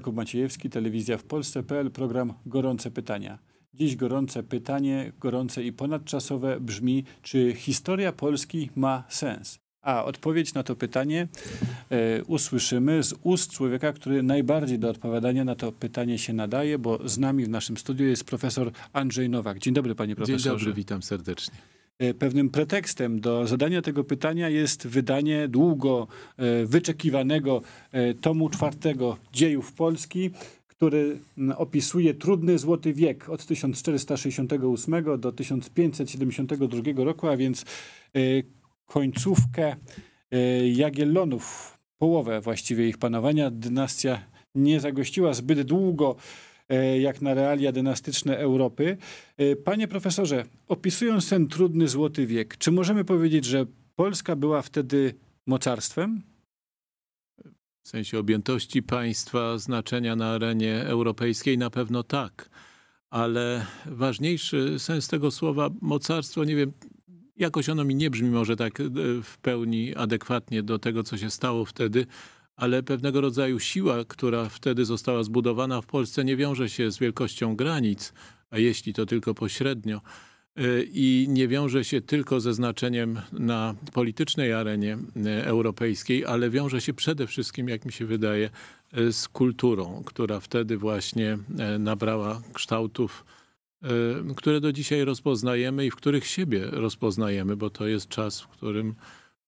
Jakub Maciejewski, telewizja w Polsce.pl, program Gorące Pytania. Dziś gorące pytanie, gorące i ponadczasowe brzmi, czy historia Polski ma sens? A odpowiedź na to pytanie e, usłyszymy z ust człowieka, który najbardziej do odpowiadania na to pytanie się nadaje, bo z nami w naszym studiu jest profesor Andrzej Nowak. Dzień dobry, panie profesorze. Dzień dobry, witam serdecznie. E, pewnym pretekstem do zadania tego pytania jest wydanie długo e, wyczekiwanego e, tomu czwartego dziejów Polski, który opisuje trudny złoty wiek od 1468 do 1572 roku, a więc końcówkę Jagiellonów, połowę właściwie ich panowania. Dynastia nie zagościła zbyt długo E, jak na realia dynastyczne Europy. E, panie profesorze, opisując ten trudny złoty wiek, czy możemy powiedzieć, że Polska była wtedy mocarstwem? W sensie objętości państwa, znaczenia na arenie europejskiej na pewno tak. Ale ważniejszy sens tego słowa mocarstwo, nie wiem, jakoś ono mi nie brzmi może tak e, w pełni adekwatnie do tego, co się stało wtedy, ale pewnego rodzaju siła, która wtedy została zbudowana w Polsce, nie wiąże się z wielkością granic, a jeśli to tylko pośrednio, e, i nie wiąże się tylko ze znaczeniem na politycznej arenie e, europejskiej, ale wiąże się przede wszystkim, jak mi się wydaje, e, z kulturą, która wtedy właśnie nabrała kształtów, które do dzisiaj rozpoznajemy i w których siebie rozpoznajemy, bo to jest czas, w którym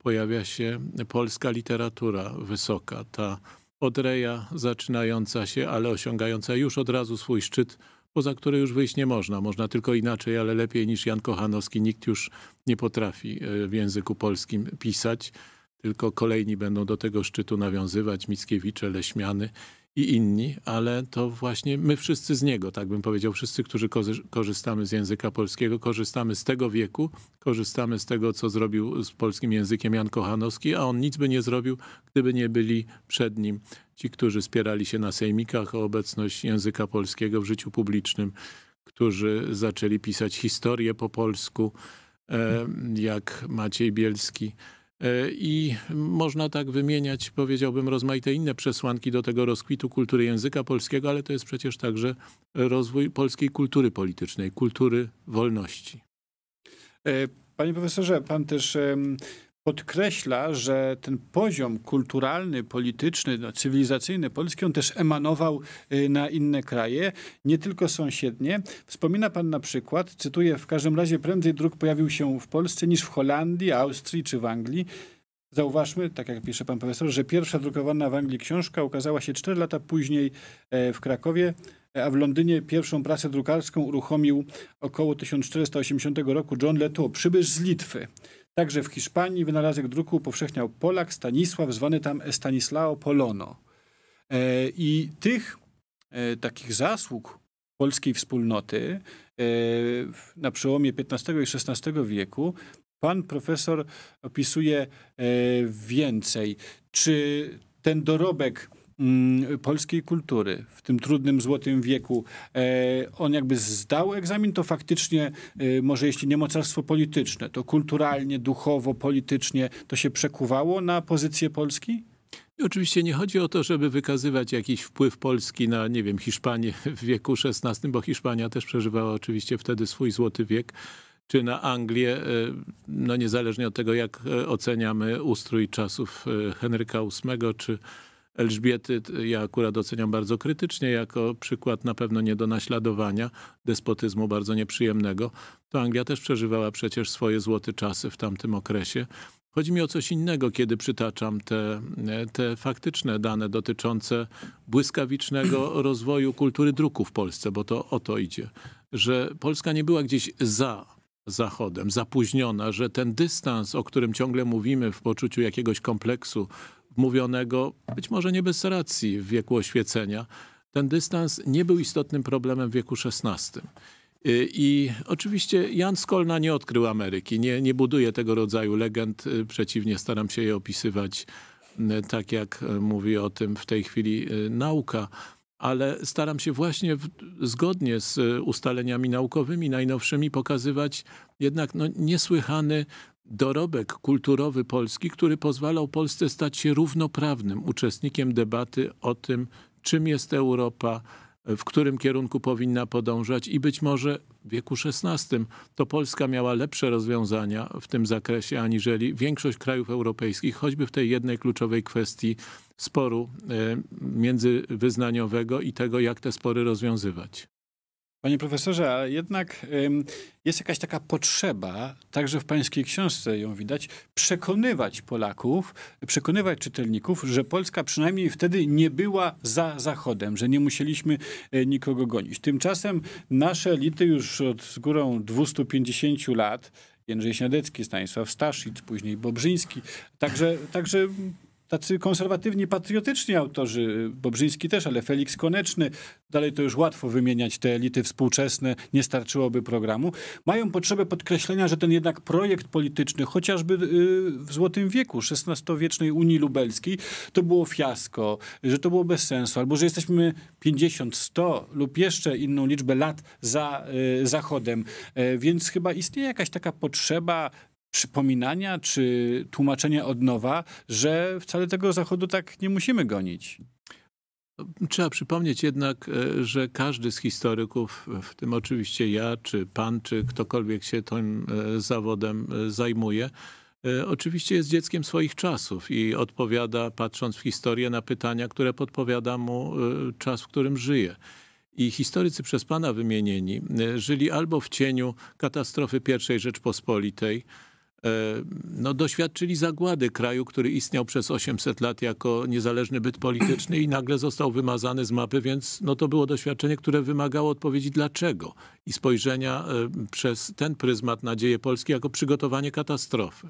pojawia się polska literatura wysoka, ta odreja zaczynająca się, ale osiągająca już od razu swój szczyt, poza który już wyjść nie można. Można tylko inaczej, ale lepiej niż Jan Kochanowski. Nikt już nie potrafi e, w języku polskim pisać, tylko kolejni będą do tego szczytu nawiązywać, Mickiewicze, Leśmiany i inni, ale to właśnie my wszyscy z niego, tak bym powiedział, wszyscy, którzy korzystamy z języka polskiego, korzystamy z tego wieku, korzystamy z tego, co zrobił z polskim językiem Jan Kochanowski, a on nic by nie zrobił, gdyby nie byli przed nim ci, którzy spierali się na sejmikach o obecność języka polskiego w życiu publicznym, którzy zaczęli pisać historię po polsku, e, jak Maciej Bielski, E, I można tak wymieniać, powiedziałbym, rozmaite inne przesłanki do tego rozkwitu kultury języka polskiego, ale to jest przecież także rozwój polskiej kultury politycznej, kultury wolności. E, panie profesorze, pan też podkreśla, że ten poziom kulturalny, polityczny, no, cywilizacyjny Polski, on też emanował y, na inne kraje, nie tylko sąsiednie. Wspomina pan na przykład, cytuję, w każdym razie prędzej druk pojawił się w Polsce niż w Holandii, Austrii czy w Anglii. Zauważmy, tak jak pisze pan profesor, że pierwsza drukowana w Anglii książka ukazała się 4 lata później e, w Krakowie, a w Londynie pierwszą prasę drukarską uruchomił około 1480 roku John Leto, przybysz z Litwy. Także w Hiszpanii wynalazek druku upowszechniał Polak Stanisław, zwany tam Stanislao Polono. E, I tych e, takich zasług polskiej wspólnoty e, na przełomie XV i XVI wieku pan profesor opisuje więcej. Czy ten dorobek Mm, polskiej kultury w tym trudnym, złotym wieku, e, on jakby zdał egzamin, to faktycznie e, może jeśli nie mocarstwo polityczne, to kulturalnie, duchowo, politycznie to się przekuwało na pozycję Polski? Oczywiście nie chodzi o to, żeby wykazywać jakiś wpływ Polski na, nie wiem, Hiszpanię w wieku XVI, bo Hiszpania też przeżywała oczywiście wtedy swój złoty wiek, czy na Anglię, e, no niezależnie od tego, jak oceniamy ustrój czasów Henryka VIII, czy Elżbiety ja akurat oceniam bardzo krytycznie jako przykład na pewno nie do naśladowania, despotyzmu bardzo nieprzyjemnego, to Anglia też przeżywała przecież swoje złote czasy w tamtym okresie. Chodzi mi o coś innego, kiedy przytaczam te, te faktyczne dane dotyczące błyskawicznego rozwoju kultury druku w Polsce, bo to o to idzie, że Polska nie była gdzieś za Zachodem, zapóźniona, że ten dystans, o którym ciągle mówimy w poczuciu jakiegoś kompleksu mówionego, być może nie bez racji w wieku oświecenia, ten dystans nie był istotnym problemem w wieku XVI. Y, I oczywiście Jan Skolna nie odkrył Ameryki, nie, nie buduje tego rodzaju legend, y, przeciwnie staram się je opisywać y, tak jak mówi o tym w tej chwili nauka, ale staram się właśnie w, zgodnie z ustaleniami naukowymi, najnowszymi, pokazywać jednak no, niesłychany dorobek kulturowy Polski, który pozwalał Polsce stać się równoprawnym uczestnikiem debaty o tym, czym jest Europa, w którym kierunku powinna podążać i być może w wieku XVI to Polska miała lepsze rozwiązania w tym zakresie aniżeli większość krajów europejskich, choćby w tej jednej kluczowej kwestii sporu e, międzywyznaniowego i tego, jak te spory rozwiązywać. Panie profesorze, ale jednak jest jakaś taka potrzeba, także w pańskiej książce ją widać, przekonywać Polaków, przekonywać czytelników, że Polska przynajmniej wtedy nie była za Zachodem, że nie musieliśmy e, nikogo gonić. Tymczasem nasze elity już od z górą 250 lat, Jędrzej Śniadecki, Stanisław Staszic, później Bobrzyński, także, także tacy konserwatywni, patriotyczni autorzy, Bobrzyński też, ale Felix Koneczny, dalej to już łatwo wymieniać te elity współczesne, nie starczyłoby programu, mają potrzebę podkreślenia, że ten jednak projekt polityczny, chociażby y, w Złotym Wieku, XVI-wiecznej Unii Lubelskiej, to było fiasko, że to było bez sensu, albo że jesteśmy 50, 100 lub jeszcze inną liczbę lat za y, Zachodem. E, więc chyba istnieje jakaś taka potrzeba przypominania czy tłumaczenia od nowa, że wcale tego Zachodu tak nie musimy gonić. Trzeba przypomnieć jednak, e, że każdy z historyków, w tym oczywiście ja, czy pan, czy ktokolwiek się tym e, zawodem e, zajmuje, oczywiście jest dzieckiem swoich czasów i odpowiada, patrząc w historię, na pytania, które podpowiada mu czas, w którym żyje. I historycy przez pana wymienieni żyli albo w cieniu katastrofy I Rzeczpospolitej, E, no, doświadczyli zagłady kraju, który istniał przez 800 lat jako niezależny byt polityczny i nagle został wymazany z mapy, więc no, to było doświadczenie, które wymagało odpowiedzi dlaczego i spojrzenia e, przez ten pryzmat nadzieje Polski jako przygotowanie katastrofy.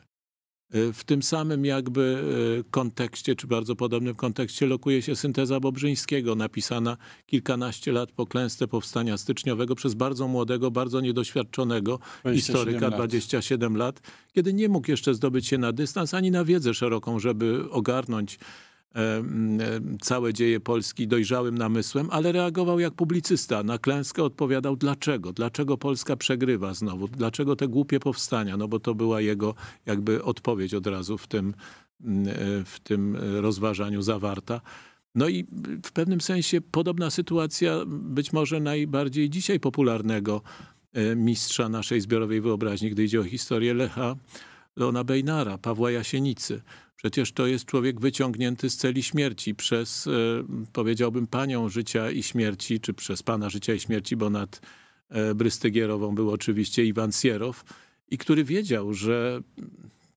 E, w tym samym jakby e, kontekście, czy bardzo podobnym kontekście lokuje się synteza Bobrzyńskiego, napisana kilkanaście lat po klęsce powstania styczniowego przez bardzo młodego, bardzo niedoświadczonego 27 historyka, lat. 27 lat, kiedy nie mógł jeszcze zdobyć się na dystans ani na wiedzę szeroką, żeby ogarnąć całe dzieje Polski dojrzałym namysłem, ale reagował jak publicysta. Na klęskę odpowiadał dlaczego, dlaczego Polska przegrywa znowu, dlaczego te głupie powstania, no bo to była jego jakby odpowiedź od razu w tym, e, w tym rozważaniu zawarta. No i w pewnym sensie podobna sytuacja być może najbardziej dzisiaj popularnego e, mistrza naszej zbiorowej wyobraźni, gdy idzie o historię Lecha Leona Bejnara, Pawła Jasienicy. Przecież to jest człowiek wyciągnięty z celi śmierci przez, e, powiedziałbym, panią życia i śmierci, czy przez pana życia i śmierci, bo nad e, Brystygierową był oczywiście Iwan Sierow, i który wiedział, że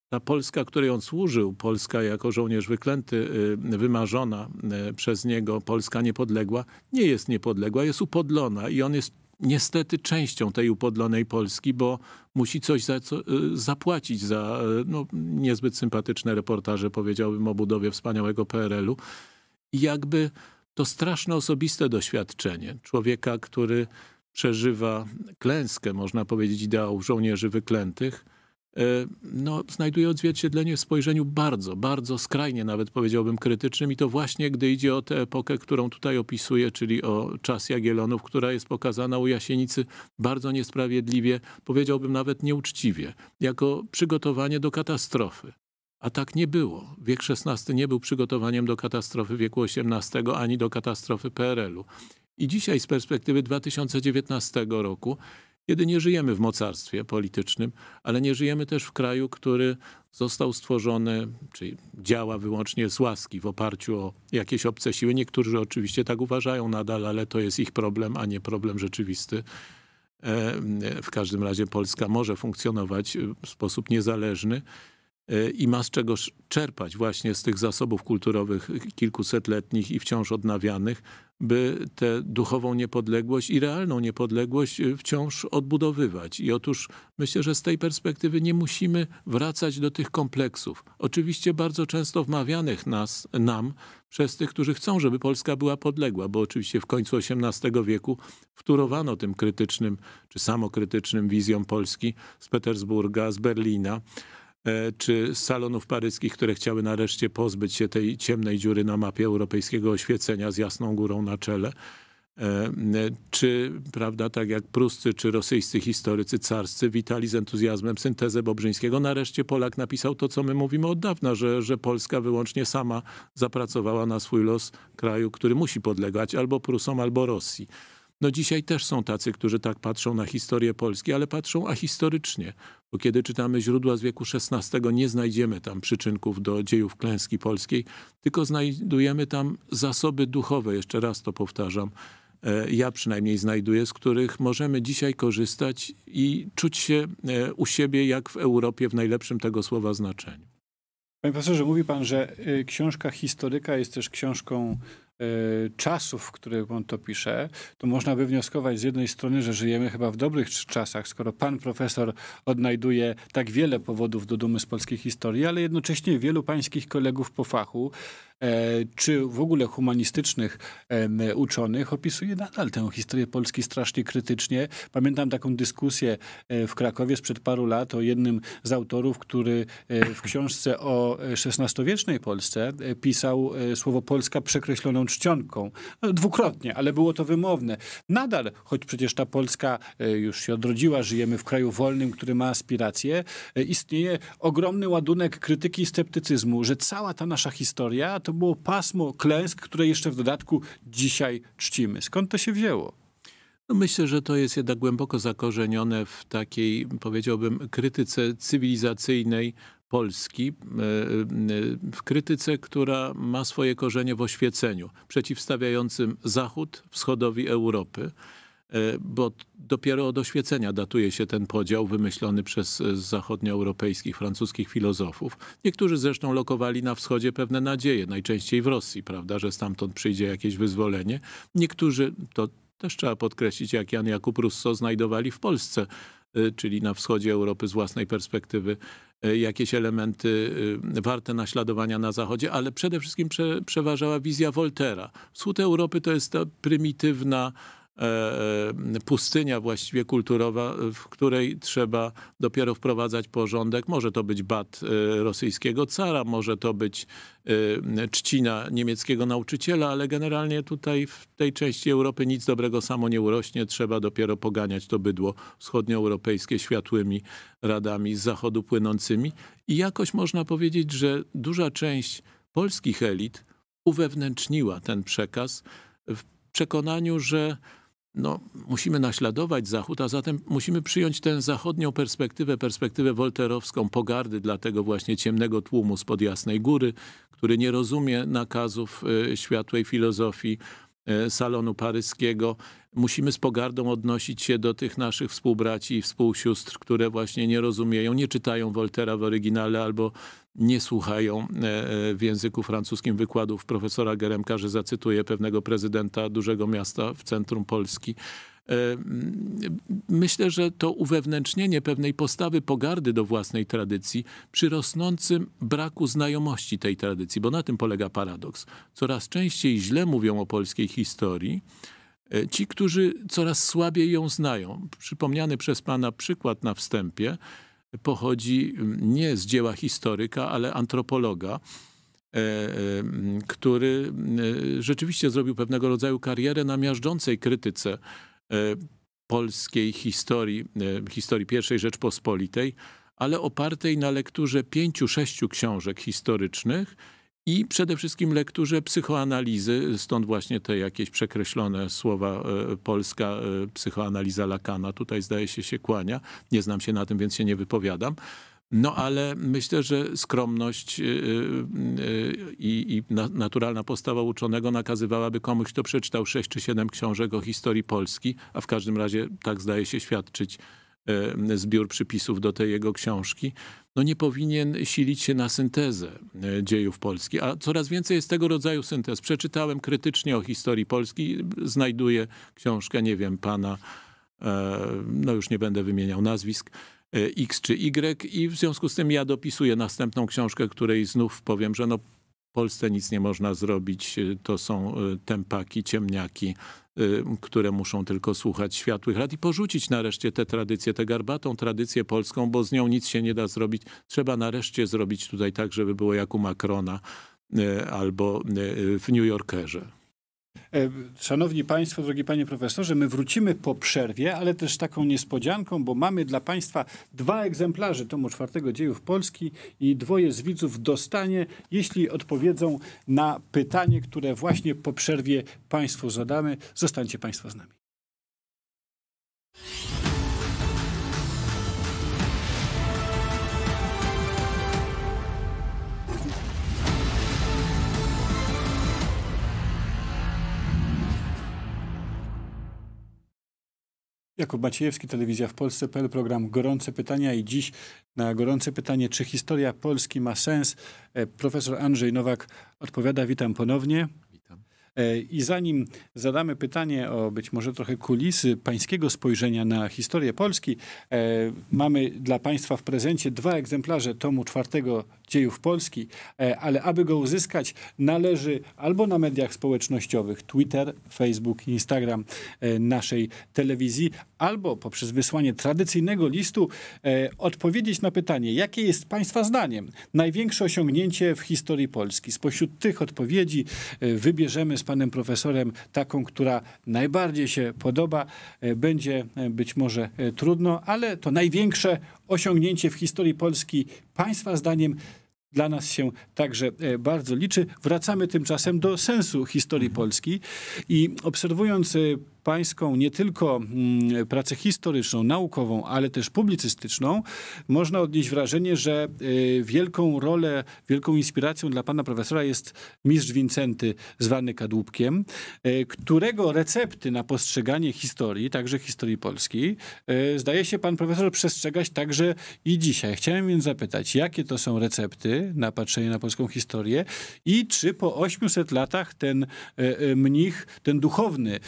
ta Polska, której on służył, Polska jako żołnierz wyklęty, e, wymarzona przez niego, Polska niepodległa, nie jest niepodległa, jest upodlona i on jest niestety częścią tej upodlonej Polski, bo musi coś za, co, y, zapłacić za y, no, niezbyt sympatyczne reportaże, powiedziałbym, o budowie wspaniałego PRL-u. Jakby to straszne osobiste doświadczenie człowieka, który przeżywa klęskę, można powiedzieć, ideałów żołnierzy wyklętych – E, no, znajduje odzwierciedlenie w spojrzeniu bardzo, bardzo skrajnie nawet powiedziałbym krytycznym i to właśnie gdy idzie o tę epokę, którą tutaj opisuję, czyli o czas Jagiellonów, która jest pokazana u Jasienicy bardzo niesprawiedliwie, powiedziałbym nawet nieuczciwie, jako przygotowanie do katastrofy. A tak nie było. Wiek XVI nie był przygotowaniem do katastrofy wieku XVIII ani do katastrofy PRL-u. I dzisiaj z perspektywy 2019 roku kiedy nie żyjemy w mocarstwie politycznym, ale nie żyjemy też w kraju, który został stworzony, czy działa wyłącznie z łaski w oparciu o jakieś obce siły. Niektórzy oczywiście tak uważają nadal, ale to jest ich problem, a nie problem rzeczywisty. E, w każdym razie Polska może funkcjonować w sposób niezależny E, i ma z czego czerpać właśnie z tych zasobów kulturowych kilkusetletnich i wciąż odnawianych, by tę duchową niepodległość i realną niepodległość e, wciąż odbudowywać. I otóż myślę, że z tej perspektywy nie musimy wracać do tych kompleksów. Oczywiście bardzo często wmawianych nas, nam przez tych, którzy chcą, żeby Polska była podległa, bo oczywiście w końcu XVIII wieku wtórowano tym krytycznym czy samokrytycznym wizjom Polski z Petersburga, z Berlina. E, czy salonów paryskich, które chciały nareszcie pozbyć się tej ciemnej dziury na mapie europejskiego oświecenia z jasną górą na czele, e, e, czy, prawda, tak jak pruscy czy rosyjscy historycy carscy witali z entuzjazmem syntezę Bobrzyńskiego. Nareszcie Polak napisał to, co my mówimy od dawna, że, że Polska wyłącznie sama zapracowała na swój los kraju, który musi podlegać albo Prusom, albo Rosji. No dzisiaj też są tacy, którzy tak patrzą na historię Polski, ale patrzą ahistorycznie, bo kiedy czytamy źródła z wieku XVI, nie znajdziemy tam przyczynków do dziejów klęski polskiej, tylko znajdujemy tam zasoby duchowe, jeszcze raz to powtarzam, e, ja przynajmniej znajduję, z których możemy dzisiaj korzystać i czuć się e, u siebie jak w Europie w najlepszym tego słowa znaczeniu. Panie profesorze, mówi pan, że y, książka historyka jest też książką Y, czasów, w których on to pisze, to można by wnioskować z jednej strony, że żyjemy chyba w dobrych czasach, skoro pan profesor odnajduje tak wiele powodów do dumy z polskiej historii, ale jednocześnie wielu pańskich kolegów po fachu E, czy w ogóle humanistycznych uczonych, opisuje nadal tę historię Polski strasznie krytycznie. Pamiętam taką dyskusję e, w Krakowie sprzed paru lat o jednym z autorów, który e, w książce o XVI-wiecznej Polsce pisał słowo Polska przekreśloną czcionką. No, dwukrotnie, ale było to wymowne. Nadal, choć przecież ta Polska już się odrodziła, żyjemy w kraju wolnym, który ma aspiracje, istnieje ogromny ładunek krytyki i sceptycyzmu, że cała ta nasza historia to było pasmo klęsk, które jeszcze w dodatku dzisiaj czcimy. Skąd to się wzięło? No myślę, że to jest jednak głęboko zakorzenione w takiej, powiedziałbym, krytyce cywilizacyjnej Polski, e, e, w krytyce, która ma swoje korzenie w oświeceniu, przeciwstawiającym Zachód wschodowi Europy. E, bo dopiero od oświecenia datuje się ten podział wymyślony przez e, zachodnioeuropejskich, francuskich filozofów. Niektórzy zresztą lokowali na wschodzie pewne nadzieje, najczęściej w Rosji, prawda, że stamtąd przyjdzie jakieś wyzwolenie. Niektórzy, to też trzeba podkreślić, jak Jan Jakub Russo, znajdowali w Polsce, e, czyli na wschodzie Europy z własnej perspektywy, jakieś elementy warte naśladowania na Zachodzie, ale przede wszystkim prze, przeważała wizja Woltera. Wschód Europy to jest ta prymitywna, E, e, pustynia właściwie kulturowa, w której trzeba dopiero wprowadzać porządek. Może to być bat e, rosyjskiego cara, może to być czcina niemieckiego nauczyciela, ale generalnie tutaj w tej części Europy nic dobrego samo nie urośnie. Trzeba dopiero poganiać to bydło wschodnioeuropejskie światłymi radami z zachodu płynącymi. I jakoś można powiedzieć, że duża część polskich elit uwewnętrzniła ten przekaz w przekonaniu, że no, musimy naśladować Zachód, a zatem musimy przyjąć tę zachodnią perspektywę, perspektywę wolterowską, pogardy dla tego właśnie ciemnego tłumu spod Jasnej Góry, który nie rozumie nakazów y, światłej filozofii, E, salonu paryskiego. Musimy z pogardą odnosić się do tych naszych współbraci i współsióstr, które właśnie nie rozumieją, nie czytają Woltera w oryginale albo nie słuchają e, e, w języku francuskim wykładów profesora Geremka, że zacytuję pewnego prezydenta dużego miasta w centrum Polski Myślę, że to uwewnętrznienie pewnej postawy pogardy do własnej tradycji przy rosnącym braku znajomości tej tradycji, bo na tym polega paradoks. Coraz częściej źle mówią o polskiej historii, e, ci, którzy coraz słabiej ją znają. Przypomniany przez pana przykład na wstępie pochodzi nie z dzieła historyka, ale antropologa, e, który e, rzeczywiście zrobił pewnego rodzaju karierę na miażdżącej krytyce E, polskiej historii, e, historii pierwszej Rzeczpospolitej, ale opartej na lekturze pięciu, sześciu książek historycznych i przede wszystkim lekturze psychoanalizy, stąd właśnie te jakieś przekreślone słowa e, polska psychoanaliza Lakana, tutaj zdaje się się kłania, nie znam się na tym, więc się nie wypowiadam. No ale myślę, że skromność y, y, y, i, i naturalna postawa uczonego nakazywałaby komuś, kto przeczytał sześć czy siedem książek o historii Polski, a w każdym razie tak zdaje się świadczyć e, zbiór przypisów do tej jego książki, no nie powinien silić się na syntezę e, dziejów Polski. A coraz więcej jest tego rodzaju syntez. Przeczytałem krytycznie o historii Polski, znajduję książkę, nie wiem, pana, e, no już nie będę wymieniał nazwisk, Y, X czy Y i w związku z tym ja dopisuję następną książkę, której znów powiem, że no Polsce nic nie można zrobić. Y, to są y, tempaki, ciemniaki, które muszą tylko słuchać światłych rad i porzucić nareszcie tę tradycję, tę garbatą tradycję polską, bo z nią nic się nie da zrobić. Trzeba nareszcie zrobić tutaj tak, żeby było jak u Macrona albo w New Yorkerze. E, szanowni Państwo, drogi Panie Profesorze, my wrócimy po przerwie, ale też taką niespodzianką, bo mamy dla Państwa dwa egzemplarze tomu czwartego dziejów Polski i dwoje z widzów dostanie, jeśli odpowiedzą na pytanie, które właśnie po przerwie Państwu zadamy. Zostańcie Państwo z nami. Jakub Maciejewski, Telewizja w Polsce.pl, program Gorące Pytania i dziś na gorące pytanie, czy historia Polski ma sens, e, profesor Andrzej Nowak odpowiada. Witam ponownie. E, I zanim zadamy pytanie o być może trochę kulisy pańskiego spojrzenia na historię Polski, e, mamy dla państwa w prezencie dwa egzemplarze tomu czwartego dziejów Polski, e, ale aby go uzyskać należy albo na mediach społecznościowych Twitter, Facebook, Instagram naszej telewizji, albo poprzez wysłanie tradycyjnego listu odpowiedzieć na pytanie, jakie jest państwa zdaniem największe osiągnięcie w historii Polski. Spośród tych odpowiedzi wybierzemy z panem profesorem taką, która najbardziej się podoba. E, będzie e, być może e, trudno, ale to największe osiągnięcie w historii Polski państwa zdaniem dla nas się także bardzo liczy. Wracamy tymczasem do sensu historii Polski i obserwując pańską nie tylko mm, pracę historyczną, naukową, ale też publicystyczną, można odnieść wrażenie, że y, wielką rolę, wielką inspiracją dla pana profesora jest mistrz Wincenty, zwany Kadłubkiem, y, którego recepty na postrzeganie historii, także historii polskiej, y, zdaje się pan profesor przestrzegać także i dzisiaj. Chciałem więc zapytać, jakie to są recepty na patrzenie na polską historię i czy po 800 latach ten mnich, ten duchowny,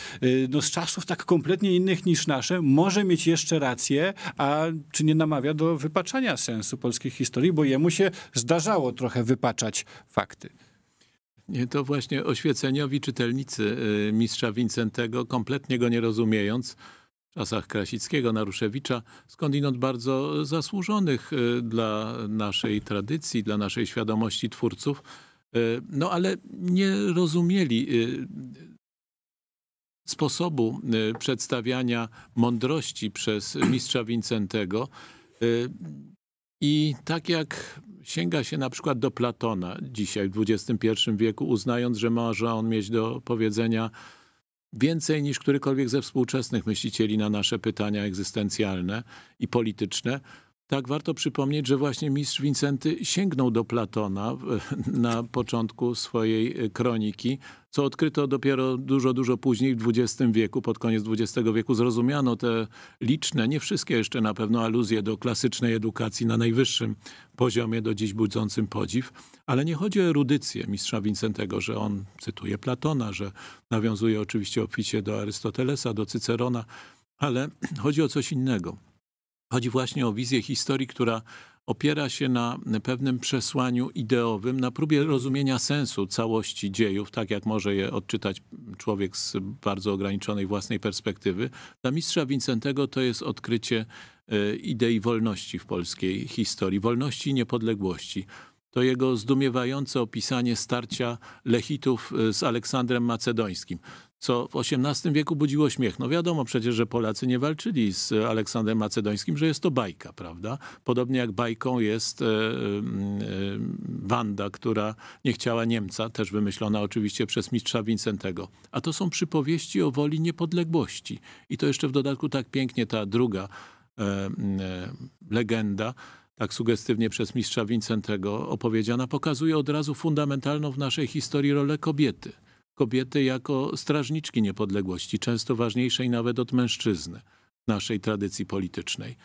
no, z czasów tak kompletnie innych niż nasze może mieć jeszcze rację, a czy nie namawia do wypaczania sensu polskiej historii, bo jemu się zdarzało trochę wypaczać fakty. Nie, to właśnie oświeceniowi czytelnicy y, mistrza Wincentego, kompletnie go nie rozumiejąc, w czasach Krasickiego, Naruszewicza, skądinąd bardzo zasłużonych y, dla naszej tradycji, dla naszej świadomości twórców, y, no ale nie rozumieli sposobu y, przedstawiania mądrości przez mistrza Wincentego. Y, I tak jak sięga się na przykład do Platona dzisiaj w XXI wieku, uznając, że może on mieć do powiedzenia więcej niż którykolwiek ze współczesnych myślicieli na nasze pytania egzystencjalne i polityczne, tak, warto przypomnieć, że właśnie mistrz Wincenty sięgnął do Platona na początku swojej e, kroniki, co odkryto dopiero dużo, dużo później w XX wieku, pod koniec XX wieku. Zrozumiano te liczne, nie wszystkie jeszcze na pewno aluzje do klasycznej edukacji na najwyższym poziomie, do dziś budzącym podziw. Ale nie chodzi o erudycję mistrza Wincentego, że on cytuje Platona, że nawiązuje oczywiście obficie do Arystotelesa, do Cycerona, ale chodzi o coś innego Chodzi właśnie o wizję historii, która opiera się na pewnym przesłaniu ideowym, na próbie rozumienia sensu całości dziejów, tak jak może je odczytać człowiek z bardzo ograniczonej własnej perspektywy. Dla mistrza Wincentego to jest odkrycie e, idei wolności w polskiej historii, wolności i niepodległości to jego zdumiewające opisanie starcia Lechitów e, z Aleksandrem Macedońskim, co w XVIII wieku budziło śmiech. No wiadomo przecież, że Polacy nie walczyli z Aleksandrem Macedońskim, że jest to bajka, prawda? Podobnie jak bajką jest e, e, Wanda, która nie chciała Niemca, też wymyślona oczywiście przez mistrza Wincentego. A to są przypowieści o woli niepodległości. I to jeszcze w dodatku tak pięknie ta druga legenda, tak sugestywnie przez mistrza Wincentego opowiedziana, pokazuje od razu fundamentalną w naszej historii rolę kobiety. Kobiety jako strażniczki niepodległości, często ważniejszej nawet od mężczyzny naszej tradycji politycznej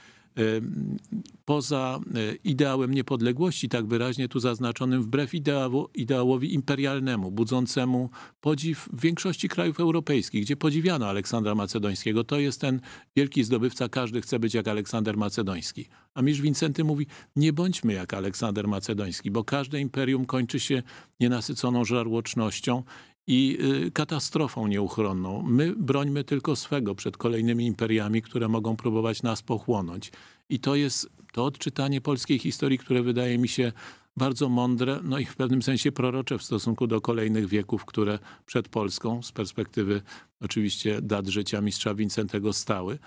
poza e, ideałem niepodległości, tak wyraźnie tu zaznaczonym, wbrew ideało, ideałowi imperialnemu, budzącemu podziw w większości krajów europejskich, gdzie podziwiano Aleksandra Macedońskiego. To jest ten wielki zdobywca, każdy chce być jak Aleksander Macedoński. A Misz Wincenty mówi, nie bądźmy jak Aleksander Macedoński, bo każde imperium kończy się nienasyconą żarłocznością i y, katastrofą nieuchronną. My brońmy tylko swego przed kolejnymi imperiami, które mogą próbować nas pochłonąć. I to jest to odczytanie polskiej historii, które wydaje mi się bardzo mądre, no i w pewnym sensie prorocze w stosunku do kolejnych wieków, które przed Polską z perspektywy oczywiście dat życia mistrza Wincentego stały.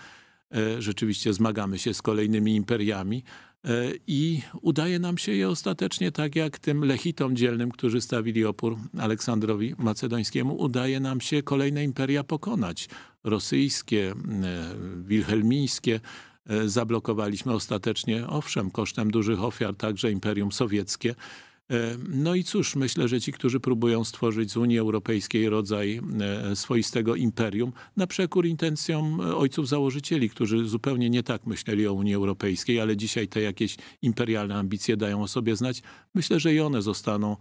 E, rzeczywiście zmagamy się z kolejnymi imperiami, E, i udaje nam się je ostatecznie, tak jak tym lechitom dzielnym, którzy stawili opór Aleksandrowi Macedońskiemu, udaje nam się kolejne imperia pokonać. Rosyjskie, e, wilhelmińskie, e, zablokowaliśmy ostatecznie, owszem, kosztem dużych ofiar, także Imperium Sowieckie, E, no i cóż, myślę, że ci, którzy próbują stworzyć z Unii Europejskiej rodzaj e, swoistego imperium, na przekór intencjom e, ojców założycieli, którzy zupełnie nie tak myśleli o Unii Europejskiej, ale dzisiaj te jakieś imperialne ambicje dają o sobie znać, myślę, że i one zostaną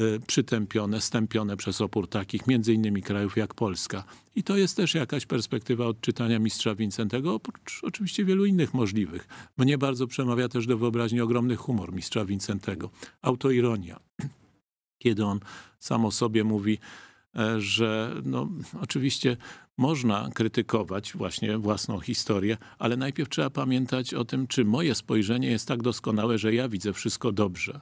Y, przytępione, stępione przez opór takich między innymi krajów jak Polska. I to jest też jakaś perspektywa odczytania mistrza Wincentego, oprócz oczywiście wielu innych możliwych. Mnie bardzo przemawia też do wyobraźni ogromny humor mistrza Wincentego, autoironia. Kiedy on sam o sobie mówi, e, że no, oczywiście można krytykować właśnie własną historię, ale najpierw trzeba pamiętać o tym, czy moje spojrzenie jest tak doskonałe, że ja widzę wszystko dobrze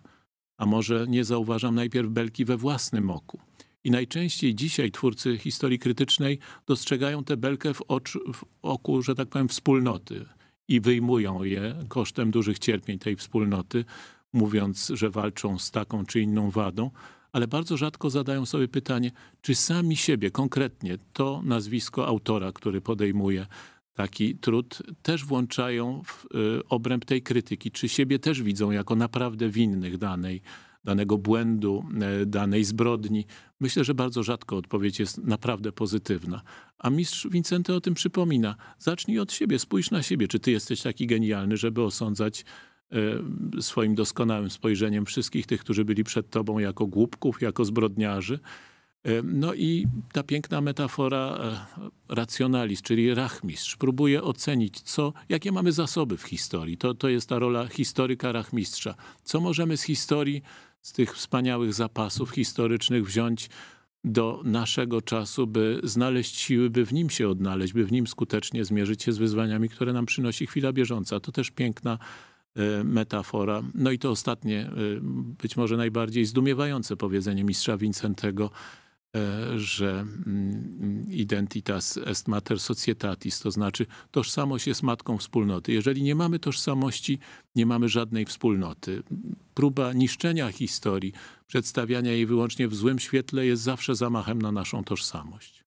a może nie zauważam najpierw belki we własnym oku. I najczęściej dzisiaj twórcy historii krytycznej dostrzegają tę belkę w, oczu, w oku, że tak powiem, wspólnoty i wyjmują je kosztem dużych cierpień tej wspólnoty, mówiąc, że walczą z taką czy inną wadą, ale bardzo rzadko zadają sobie pytanie, czy sami siebie, konkretnie to nazwisko autora, który podejmuje taki trud, też włączają w y, obręb tej krytyki. Czy siebie też widzą jako naprawdę winnych danej, danego błędu, e, danej zbrodni? Myślę, że bardzo rzadko odpowiedź jest naprawdę pozytywna. A mistrz Wincenty o tym przypomina. Zacznij od siebie, spójrz na siebie. Czy ty jesteś taki genialny, żeby osądzać e, swoim doskonałym spojrzeniem wszystkich tych, którzy byli przed tobą jako głupków, jako zbrodniarzy? E, no i ta piękna metafora e, racjonalizm, czyli rachmistrz, próbuje ocenić, co, jakie mamy zasoby w historii. To, to jest ta rola historyka, rachmistrza. Co możemy z historii, z tych wspaniałych zapasów historycznych wziąć do naszego czasu, by znaleźć siły, by w nim się odnaleźć, by w nim skutecznie zmierzyć się z wyzwaniami, które nam przynosi chwila bieżąca. To też piękna e, metafora. No i to ostatnie, być może najbardziej zdumiewające powiedzenie mistrza Wincentego – E, że mm, identitas est mater societatis, to znaczy tożsamość jest matką wspólnoty. Jeżeli nie mamy tożsamości, nie mamy żadnej wspólnoty. Próba niszczenia historii, przedstawiania jej wyłącznie w złym świetle jest zawsze zamachem na naszą tożsamość.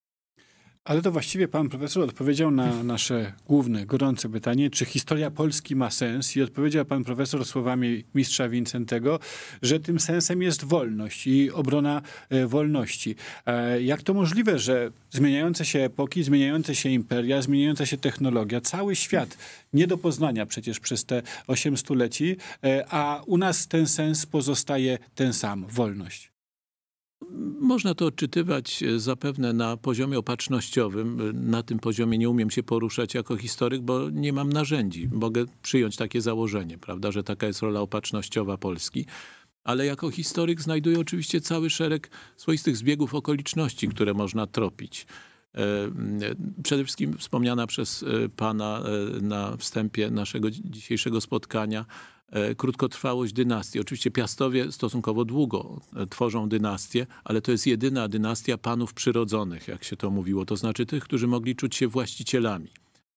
Ale to właściwie pan profesor odpowiedział na nasze główne, gorące pytanie, czy historia Polski ma sens i odpowiedział pan profesor słowami mistrza Wincentego, że tym sensem jest wolność i obrona e, wolności. E, jak to możliwe, że zmieniające się epoki, zmieniające się imperia, zmieniająca się technologia, cały świat nie do poznania przecież przez te osiem stuleci, e, a u nas ten sens pozostaje ten sam, wolność. Można to odczytywać e, zapewne na poziomie opatrznościowym. E, na tym poziomie nie umiem się poruszać jako historyk, bo nie mam narzędzi. Mogę przyjąć takie założenie, prawda, że taka jest rola opatrznościowa Polski. Ale jako historyk znajduję oczywiście cały szereg swoistych zbiegów okoliczności, które można tropić. E, przede wszystkim wspomniana przez pana na wstępie naszego dzisiejszego spotkania E, krótkotrwałość dynastii. Oczywiście Piastowie stosunkowo długo e, tworzą dynastię, ale to jest jedyna dynastia panów przyrodzonych, jak się to mówiło, to znaczy tych, którzy mogli czuć się właścicielami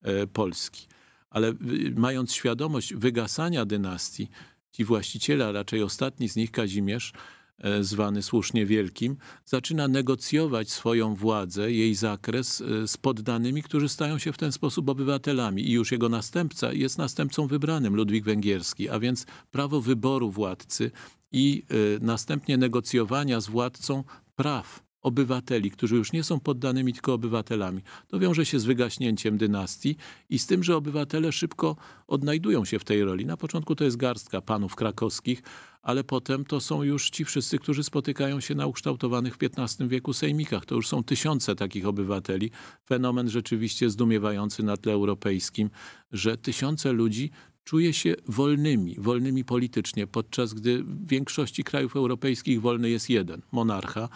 e, Polski. Ale mając świadomość wygasania dynastii, ci właściciele, a raczej ostatni z nich Kazimierz, E, zwany słusznie wielkim, zaczyna negocjować swoją władzę, jej zakres e, z poddanymi, którzy stają się w ten sposób obywatelami. I już jego następca jest następcą wybranym, Ludwik Węgierski, a więc prawo wyboru władcy i e, następnie negocjowania z władcą praw obywateli, którzy już nie są poddanymi, tylko obywatelami. To wiąże się z wygaśnięciem dynastii i z tym, że obywatele szybko odnajdują się w tej roli. Na początku to jest garstka panów krakowskich, ale potem to są już ci wszyscy, którzy spotykają się na ukształtowanych w XV wieku sejmikach. To już są tysiące takich obywateli. Fenomen rzeczywiście zdumiewający na tle europejskim, że tysiące ludzi czuje się wolnymi, wolnymi politycznie, podczas gdy w większości krajów europejskich wolny jest jeden, monarcha.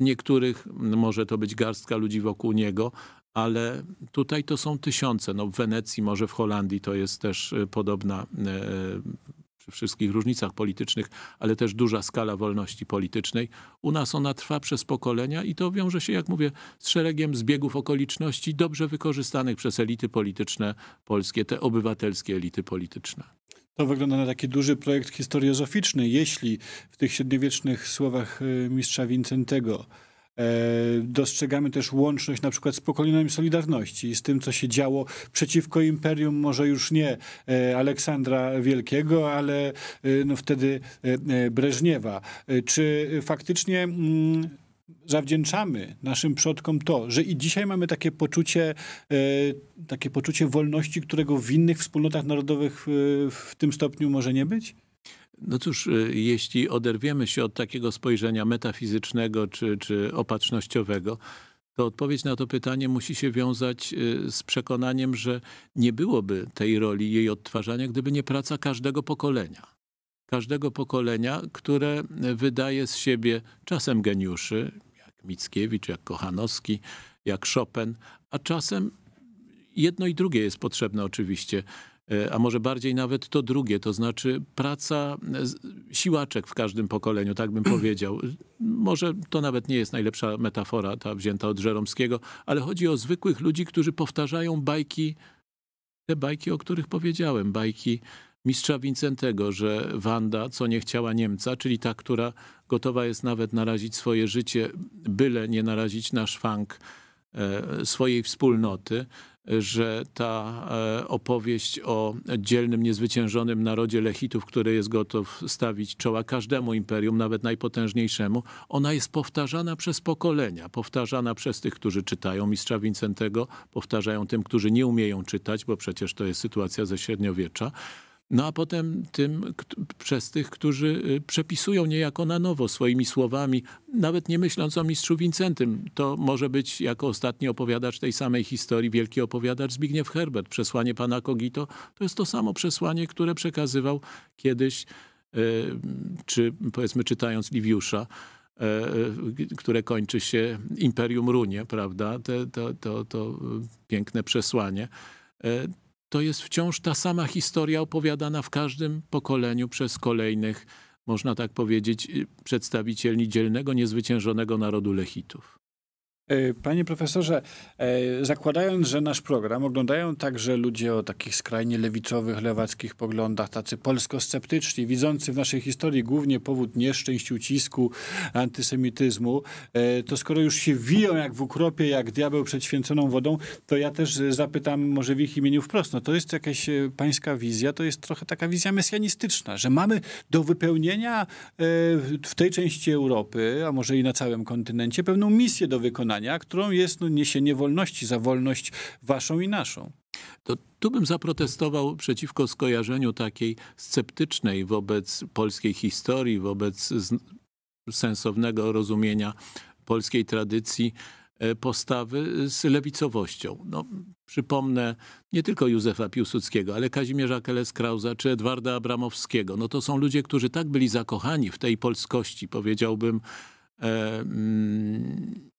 Niektórych może to być garstka ludzi wokół niego, ale tutaj to są tysiące. No w Wenecji, może w Holandii to jest też y, podobna y, przy wszystkich różnicach politycznych, ale też duża skala wolności politycznej. U nas ona trwa przez pokolenia i to wiąże się, jak mówię, z szeregiem zbiegów okoliczności dobrze wykorzystanych przez elity polityczne polskie, te obywatelskie elity polityczne. To wygląda na taki duży projekt historiozoficzny. Jeśli w tych średniowiecznych słowach y, mistrza Wincentego E, dostrzegamy też łączność na przykład z pokoleniem Solidarności z tym, co się działo przeciwko imperium, może już nie e, Aleksandra Wielkiego, ale e, no wtedy Breżniewa. Czy faktycznie mm, zawdzięczamy naszym przodkom to, że i dzisiaj mamy takie poczucie, takie poczucie wolności, którego w innych wspólnotach narodowych w tym stopniu może nie być? No cóż, y, jeśli oderwiemy się od takiego spojrzenia metafizycznego czy, czy opatrznościowego, to odpowiedź na to pytanie musi się wiązać y, z przekonaniem, że nie byłoby tej roli, jej odtwarzania, gdyby nie praca każdego pokolenia. Każdego pokolenia, które wydaje z siebie czasem geniuszy, jak Mickiewicz, jak Kochanowski, jak Chopin, a czasem jedno i drugie jest potrzebne oczywiście E, a może bardziej nawet to drugie, to znaczy praca e, siłaczek w każdym pokoleniu, tak bym powiedział. Może to nawet nie jest najlepsza metafora, ta wzięta od Żeromskiego, ale chodzi o zwykłych ludzi, którzy powtarzają bajki, te bajki, o których powiedziałem, bajki mistrza Wincentego, że Wanda, co nie chciała Niemca, czyli ta, która gotowa jest nawet narazić swoje życie, byle nie narazić na szwank e, swojej wspólnoty, że ta e, opowieść o dzielnym, niezwyciężonym narodzie Lechitów, który jest gotów stawić czoła każdemu imperium, nawet najpotężniejszemu, ona jest powtarzana przez pokolenia, powtarzana przez tych, którzy czytają Mistrza Wincentego, powtarzają tym, którzy nie umieją czytać, bo przecież to jest sytuacja ze średniowiecza. No a potem tym przez tych, którzy y, przepisują niejako na nowo swoimi słowami, nawet nie myśląc o mistrzu Wincentym. To może być jako ostatni opowiadacz tej samej historii, wielki opowiadacz Zbigniew Herbert. Przesłanie pana Kogito to jest to samo przesłanie, które przekazywał kiedyś, y, czy powiedzmy czytając Liviusza, y, które kończy się Imperium Runie, prawda? To, to, to, to piękne przesłanie to jest wciąż ta sama historia opowiadana w każdym pokoleniu przez kolejnych, można tak powiedzieć, przedstawicieli dzielnego, niezwyciężonego narodu Lechitów. E, panie profesorze, e, zakładając, że nasz program oglądają także ludzie o takich skrajnie lewicowych, lewackich poglądach, tacy polskosceptyczni, widzący w naszej historii głównie powód nieszczęść, ucisku, antysemityzmu, e, to skoro już się wiją jak w ukropie, jak diabeł przed święconą wodą, to ja też zapytam może w ich imieniu wprost, no to jest jakaś pańska wizja, to jest trochę taka wizja mesjanistyczna, że mamy do wypełnienia w tej części Europy, a może i na całym kontynencie, pewną misję do wykonania przekonania, którą jest no, niesienie wolności za wolność waszą i naszą. To tu bym zaprotestował przeciwko skojarzeniu takiej sceptycznej wobec polskiej historii, wobec sensownego rozumienia polskiej tradycji e, postawy z lewicowością. No, przypomnę nie tylko Józefa Piłsudskiego, ale Kazimierza Keles-Krauza czy Edwarda Abramowskiego. No, to są ludzie, którzy tak byli zakochani w tej polskości, powiedziałbym, e, mm,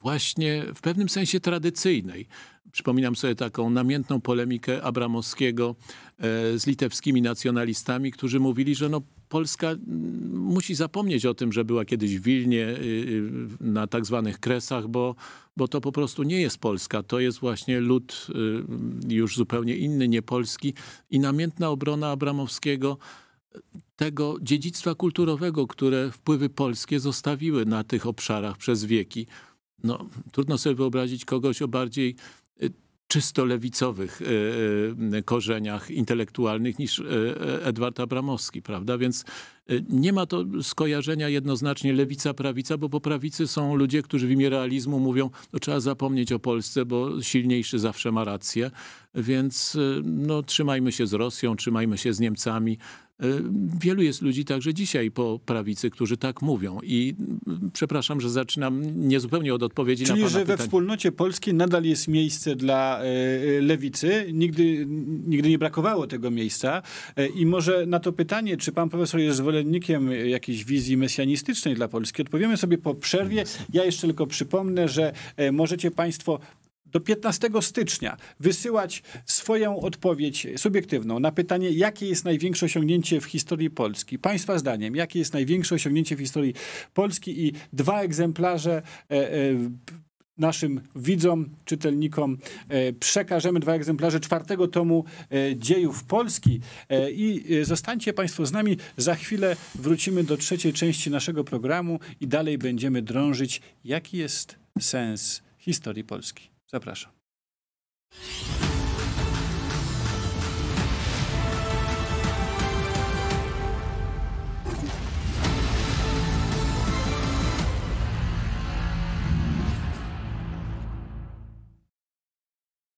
właśnie w pewnym sensie tradycyjnej. Przypominam sobie taką namiętną polemikę Abramowskiego e, z litewskimi nacjonalistami, którzy mówili, że no Polska musi zapomnieć o tym, że była kiedyś w Wilnie y, y, na tak zwanych kresach, bo, bo to po prostu nie jest Polska. To jest właśnie lud y, już zupełnie inny, nie polski. I namiętna obrona Abramowskiego e, tego dziedzictwa kulturowego, które wpływy polskie zostawiły na tych obszarach przez wieki no, trudno sobie wyobrazić kogoś o bardziej e, czysto lewicowych e, e, korzeniach intelektualnych niż Edward Abramowski, prawda? Więc nie ma to skojarzenia jednoznacznie lewica-prawica, bo po prawicy są ludzie, którzy w imię realizmu mówią, no trzeba zapomnieć o Polsce, bo silniejszy zawsze ma rację, więc no, trzymajmy się z Rosją, trzymajmy się z Niemcami, Y, wielu jest ludzi także dzisiaj po prawicy, którzy tak mówią i y, przepraszam, że zaczynam niezupełnie od odpowiedzi Czyli, na pana że pytań. we wspólnocie polskiej nadal jest miejsce dla y, lewicy. Nigdy, nigdy nie brakowało tego miejsca i może na to pytanie, czy pan profesor jest zwolennikiem jakiejś wizji mesjanistycznej dla Polski, odpowiemy sobie po przerwie. Ja jeszcze tylko przypomnę, że możecie państwo do 15 stycznia wysyłać swoją odpowiedź subiektywną na pytanie, jakie jest największe osiągnięcie w historii Polski. Państwa zdaniem, jakie jest największe osiągnięcie w historii Polski i dwa egzemplarze e, e, naszym widzom, czytelnikom e, przekażemy dwa egzemplarze czwartego tomu e, Dziejów Polski e, i zostańcie Państwo z nami. Za chwilę wrócimy do trzeciej części naszego programu i dalej będziemy drążyć, jaki jest sens historii Polski. Zapraszam.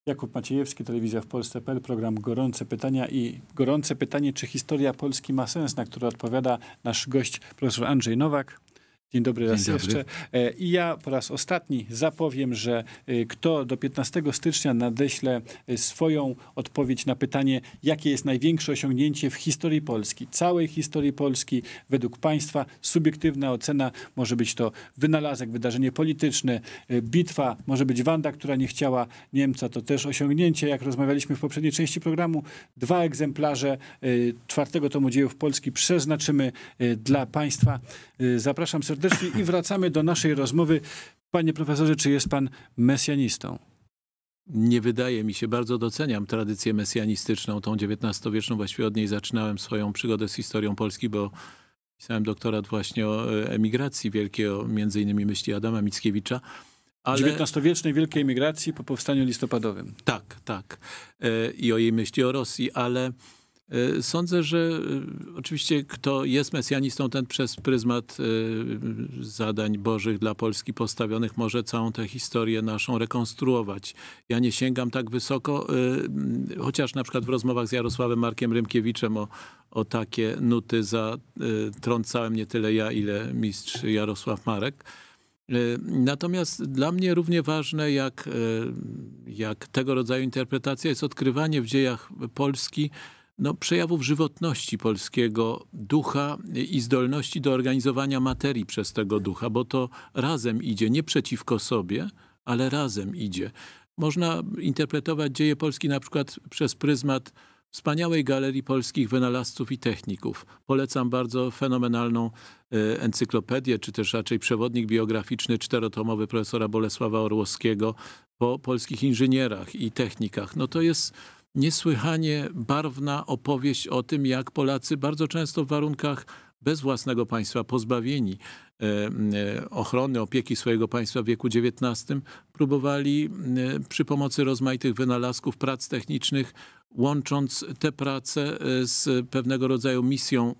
Jakub Maciejewski, Telewizja w Polsce.pl, program Gorące Pytania i gorące pytanie, czy historia Polski ma sens, na które odpowiada nasz gość profesor Andrzej Nowak, Dzień dobry Dzień raz dobry. jeszcze. E, I ja po raz ostatni zapowiem, że e, kto do 15 stycznia nadeśle e, swoją odpowiedź na pytanie, jakie jest największe osiągnięcie w historii Polski, całej historii Polski według państwa, subiektywna ocena może być to wynalazek, wydarzenie polityczne, bitwa, może być Wanda, która nie chciała Niemca, to też osiągnięcie, jak rozmawialiśmy w poprzedniej części programu, dwa egzemplarze czwartego tomu dziejów Polski przeznaczymy dla państwa. Zapraszam serdecznie serdecznie i wracamy do naszej rozmowy. Panie profesorze, czy jest pan mesjanistą? Nie wydaje mi się, bardzo doceniam tradycję mesjanistyczną, tą XIX-wieczną, właściwie od niej zaczynałem swoją przygodę z historią Polski, bo pisałem doktorat właśnie o e, emigracji wielkiej, o między innymi myśli Adama Mickiewicza. Ale... XIX-wiecznej wielkiej emigracji po powstaniu listopadowym. Tak, tak. E, I o jej myśli o Rosji, ale E, sądzę, że e, oczywiście kto jest mesjanistą, ten przez pryzmat e, zadań bożych dla Polski postawionych może całą tę historię naszą rekonstruować. Ja nie sięgam tak wysoko, chociaż na przykład w rozmowach z Jarosławem Markiem Rymkiewiczem o, o takie nuty zatrącałem nie tyle ja, ile mistrz Jarosław Marek. Natomiast dla mnie równie ważne jak, jak tego rodzaju interpretacja jest odkrywanie w dziejach Polski no, przejawów żywotności polskiego ducha i zdolności do organizowania materii przez tego ducha, bo to razem idzie, nie przeciwko sobie, ale razem idzie. Można interpretować dzieje Polski na przykład przez pryzmat wspaniałej galerii polskich wynalazców i techników. Polecam bardzo fenomenalną e, encyklopedię, czy też raczej przewodnik biograficzny czterotomowy profesora Bolesława Orłowskiego po polskich inżynierach i technikach. No to jest niesłychanie barwna opowieść o tym, jak Polacy bardzo często w warunkach bez własnego państwa, pozbawieni e, e, ochrony, opieki swojego państwa w wieku XIX, próbowali e, przy pomocy rozmaitych wynalazków, prac technicznych, łącząc te prace z pewnego rodzaju misją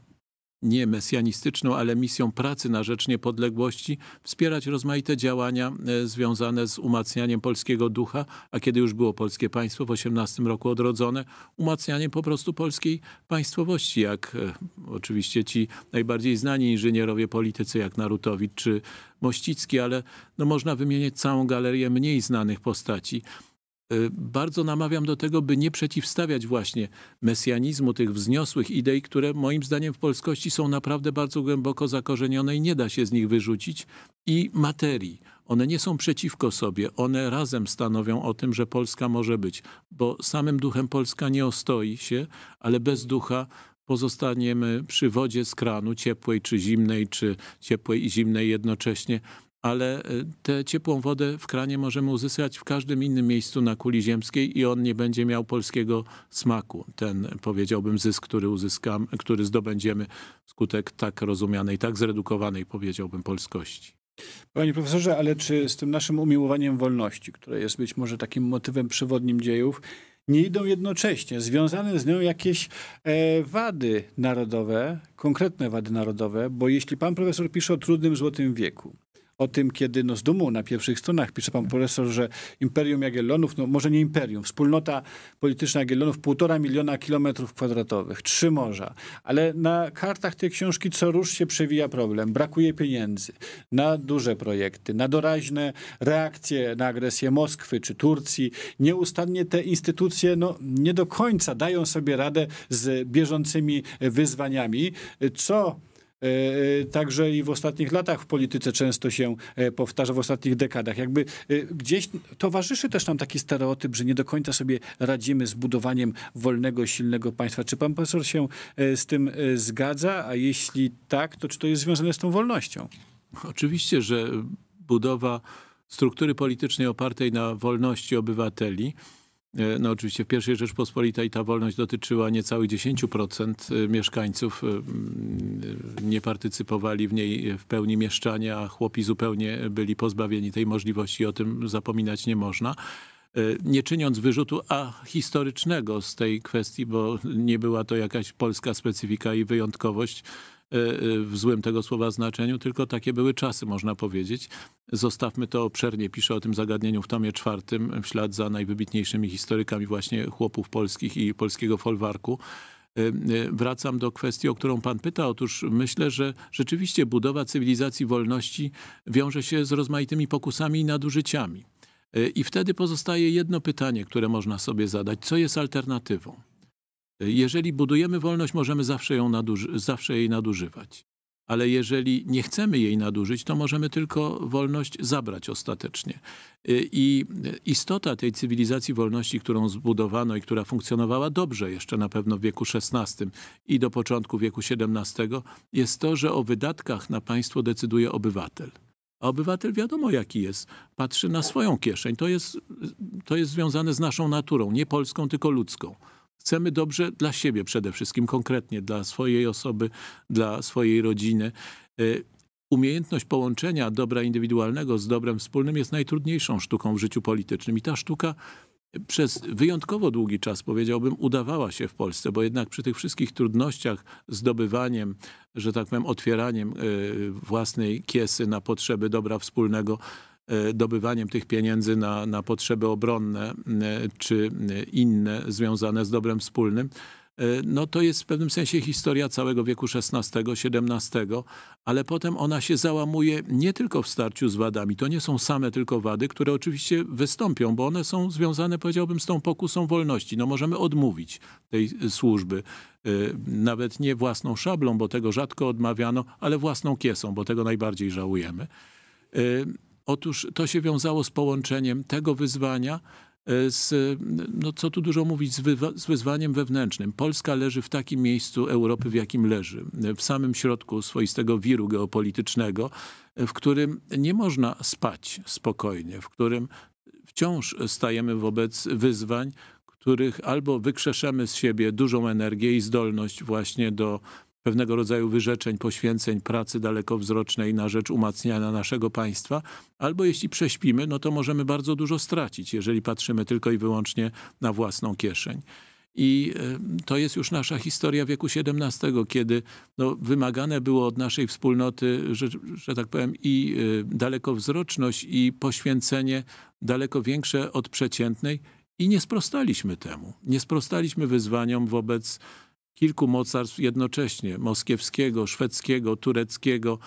nie mesjanistyczną, ale misją pracy na rzecz niepodległości, wspierać rozmaite działania e, związane z umacnianiem polskiego ducha, a kiedy już było polskie państwo w XVIII roku odrodzone, umacnianiem po prostu polskiej państwowości, jak e, oczywiście ci najbardziej znani inżynierowie politycy, jak Narutowicz czy Mościcki, ale no, można wymienić całą galerię mniej znanych postaci. Y, bardzo namawiam do tego, by nie przeciwstawiać właśnie mesjanizmu, tych wzniosłych idei, które moim zdaniem w polskości są naprawdę bardzo głęboko zakorzenione i nie da się z nich wyrzucić, i materii. One nie są przeciwko sobie, one razem stanowią o tym, że Polska może być, bo samym duchem Polska nie ostoi się, ale bez ducha pozostaniemy przy wodzie z kranu, ciepłej czy zimnej, czy ciepłej i zimnej jednocześnie ale y, tę ciepłą wodę w kranie możemy uzyskać w każdym innym miejscu na kuli ziemskiej i on nie będzie miał polskiego smaku. Ten, powiedziałbym, zysk, który uzyskam, który zdobędziemy wskutek tak rozumianej, tak zredukowanej, powiedziałbym, polskości. Panie profesorze, ale czy z tym naszym umiłowaniem wolności, które jest być może takim motywem przewodnim dziejów, nie idą jednocześnie związane z nią jakieś e, wady narodowe, konkretne wady narodowe, bo jeśli pan profesor pisze o trudnym złotym wieku, o tym, kiedy no, z dumą na pierwszych stronach pisze pan profesor, że Imperium Jagiellonów, no może nie Imperium, wspólnota polityczna Jagiellonów, półtora miliona kilometrów kwadratowych, trzy morza, ale na kartach tej książki co rusz się przewija problem, brakuje pieniędzy na duże projekty, na doraźne reakcje na agresję Moskwy czy Turcji. Nieustannie te instytucje no, nie do końca dają sobie radę z bieżącymi wyzwaniami, co E, e, także i w ostatnich latach w polityce często się e, powtarza, w ostatnich dekadach. Jakby gdzieś towarzyszy też nam taki stereotyp, że nie do końca sobie radzimy z budowaniem wolnego, silnego państwa. Czy pan profesor się z tym zgadza? A jeśli tak, to czy to jest związane z tą wolnością? Oczywiście, że budowa struktury politycznej opartej na wolności obywateli E, no oczywiście w pierwszej Rzeczpospolitej ta wolność dotyczyła niecałych 10% e, mieszkańców. E, nie partycypowali w niej w pełni mieszczania, a chłopi zupełnie byli pozbawieni tej możliwości. O tym zapominać nie można nie czyniąc wyrzutu a historycznego z tej kwestii, bo nie była to jakaś polska specyfika i wyjątkowość. Y, y, w złym tego słowa znaczeniu, tylko takie były czasy, można powiedzieć. Zostawmy to obszernie, pisze o tym zagadnieniu w tomie czwartym, w ślad za najwybitniejszymi historykami właśnie chłopów polskich i polskiego folwarku y, wracam do kwestii, o którą pan pyta. Otóż myślę, że rzeczywiście budowa cywilizacji wolności wiąże się z rozmaitymi pokusami i nadużyciami. I wtedy pozostaje jedno pytanie, które można sobie zadać. Co jest alternatywą? Jeżeli budujemy wolność, możemy zawsze, ją naduży- zawsze jej nadużywać. Ale jeżeli nie chcemy jej nadużyć, to możemy tylko wolność zabrać ostatecznie. Y, I istota tej cywilizacji wolności, którą zbudowano i która funkcjonowała dobrze jeszcze na pewno w wieku XVI i do początku wieku XVII, jest to, że o wydatkach na państwo decyduje obywatel. A obywatel wiadomo jaki jest. Patrzy na swoją kieszeń. To jest, to jest związane z naszą naturą, nie polską, tylko ludzką. Chcemy dobrze dla siebie przede wszystkim, konkretnie dla swojej osoby, dla swojej rodziny. E, umiejętność połączenia dobra indywidualnego z dobrem wspólnym jest najtrudniejszą sztuką w życiu politycznym i ta sztuka przez wyjątkowo długi czas, powiedziałbym, udawała się w Polsce, bo jednak przy tych wszystkich trudnościach zdobywaniem, że tak powiem, otwieraniem e, własnej kiesy na potrzeby dobra wspólnego, E, dobywaniem tych pieniędzy na, na potrzeby obronne e, czy inne związane z dobrem wspólnym, e, no to jest w pewnym sensie historia całego wieku XVI, XVII, ale potem ona się załamuje nie tylko w starciu z wadami. To nie są same tylko wady, które oczywiście wystąpią, bo one są związane, powiedziałbym, z tą pokusą wolności. No możemy odmówić tej służby, nawet nie własną szablą, bo tego rzadko odmawiano, ale własną kiesą, bo tego najbardziej żałujemy. Otóż to się wiązało z połączeniem tego wyzwania e, z, no co tu dużo mówić, z, wywa- z, wyzwaniem wewnętrznym. Polska leży w takim miejscu Europy, w jakim leży. E, w samym środku swoistego wiru geopolitycznego, e, w którym nie można spać spokojnie, w którym wciąż stajemy wobec wyzwań, których albo wykrzeszemy z siebie dużą energię i zdolność właśnie do pewnego rodzaju wyrzeczeń, poświęceń, pracy dalekowzrocznej na rzecz umacniania naszego państwa, albo jeśli prześpimy, no to możemy bardzo dużo stracić, jeżeli patrzymy tylko i wyłącznie na własną kieszeń. I e, to jest już nasza historia wieku XVII, kiedy no, wymagane było od naszej wspólnoty, że, że tak powiem, i e, dalekowzroczność, i poświęcenie daleko większe od przeciętnej. I nie sprostaliśmy temu. Nie sprostaliśmy wyzwaniom wobec kilku mocarstw jednocześnie moskiewskiego, szwedzkiego, tureckiego.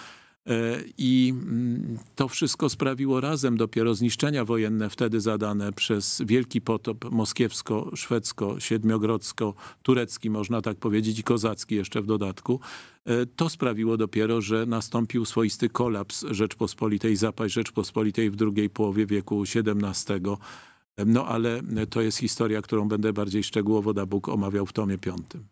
E, I mm, to wszystko sprawiło razem dopiero zniszczenia wojenne wtedy zadane przez Wielki Potop moskiewsko-szwedzko-siedmiogrodzko-turecki, można tak powiedzieć, i kozacki jeszcze w dodatku. E, to sprawiło dopiero, że nastąpił swoisty kolaps Rzeczpospolitej, zapaść Rzeczpospolitej w drugiej połowie wieku XVII. E, no ale to jest historia, którą będę bardziej szczegółowo, da Bóg, omawiał w tomie piątym.